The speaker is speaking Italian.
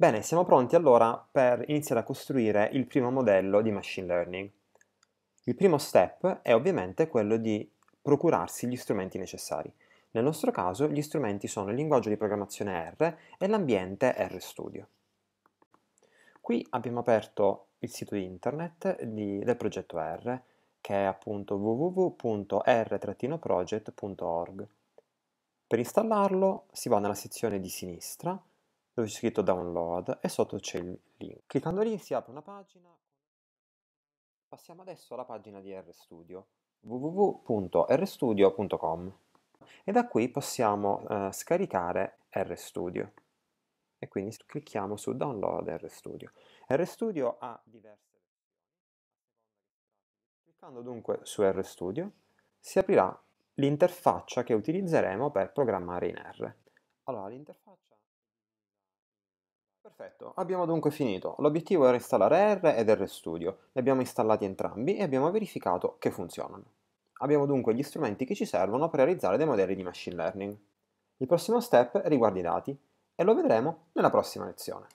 Bene, siamo pronti allora per iniziare a costruire il primo modello di machine learning. Il primo step è ovviamente quello di procurarsi gli strumenti necessari. Nel nostro caso gli strumenti sono il linguaggio di programmazione R e l'ambiente RStudio. Qui abbiamo aperto il sito internet di, del progetto R, che è appunto www.r-project.org. Per installarlo si va nella sezione di sinistra dove c'è scritto download e sotto c'è il link. Cliccando lì si apre una pagina. Passiamo adesso alla pagina di RStudio www.rstudio.com e da qui possiamo eh, scaricare RStudio e quindi clicchiamo su download RStudio. RStudio ha diverse Cliccando dunque su RStudio si aprirà l'interfaccia che utilizzeremo per programmare in R. Allora, l'interfaccia Perfetto, abbiamo dunque finito. L'obiettivo era installare R ed RStudio, li abbiamo installati entrambi e abbiamo verificato che funzionano. Abbiamo dunque gli strumenti che ci servono per realizzare dei modelli di machine learning. Il prossimo step riguarda i dati e lo vedremo nella prossima lezione.